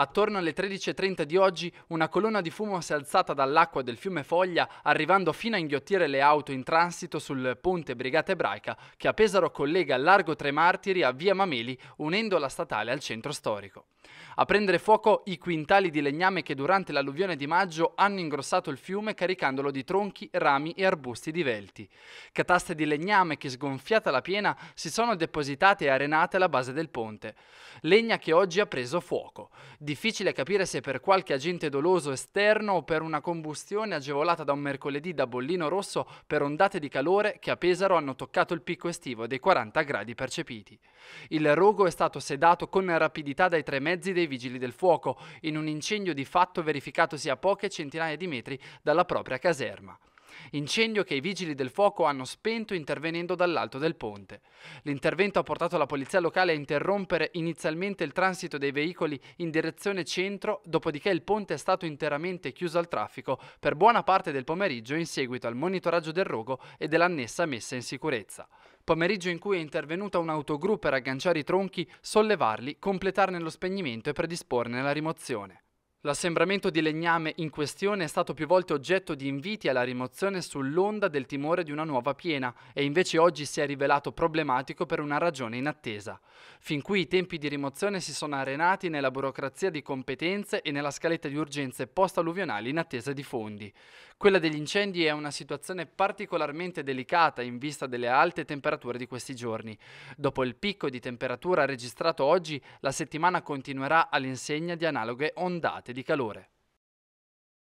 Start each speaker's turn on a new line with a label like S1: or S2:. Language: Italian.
S1: Attorno alle 13.30 di oggi una colonna di fumo si è alzata dall'acqua del fiume Foglia arrivando fino a inghiottire le auto in transito sul ponte Brigata Ebraica che a Pesaro collega Largo Tre Martiri a Via Mameli unendo la statale al centro storico. A prendere fuoco i quintali di legname che durante l'alluvione di maggio hanno ingrossato il fiume caricandolo di tronchi, rami e arbusti divelti. Cataste di legname che sgonfiata la piena si sono depositate e arenate alla base del ponte. Legna che oggi ha preso fuoco. Difficile capire se per qualche agente doloso esterno o per una combustione agevolata da un mercoledì da bollino rosso per ondate di calore che a Pesaro hanno toccato il picco estivo dei 40 gradi percepiti. Il rogo è stato sedato con rapidità dai tre mezzi mezzi dei vigili del fuoco in un incendio di fatto verificatosi a poche centinaia di metri dalla propria caserma. Incendio che i vigili del fuoco hanno spento intervenendo dall'alto del ponte. L'intervento ha portato la polizia locale a interrompere inizialmente il transito dei veicoli in direzione centro, dopodiché il ponte è stato interamente chiuso al traffico per buona parte del pomeriggio in seguito al monitoraggio del rogo e dell'annessa messa in sicurezza pomeriggio in cui è intervenuta un'autogru per agganciare i tronchi, sollevarli, completarne lo spegnimento e predisporne la rimozione. L'assembramento di legname in questione è stato più volte oggetto di inviti alla rimozione sull'onda del timore di una nuova piena e invece oggi si è rivelato problematico per una ragione inattesa. Fin qui i tempi di rimozione si sono arenati nella burocrazia di competenze e nella scaletta di urgenze post-alluvionali in attesa di fondi. Quella degli incendi è una situazione particolarmente delicata in vista delle alte temperature di questi giorni. Dopo il picco di temperatura registrato oggi, la settimana continuerà all'insegna di analoghe ondate ondate di calore.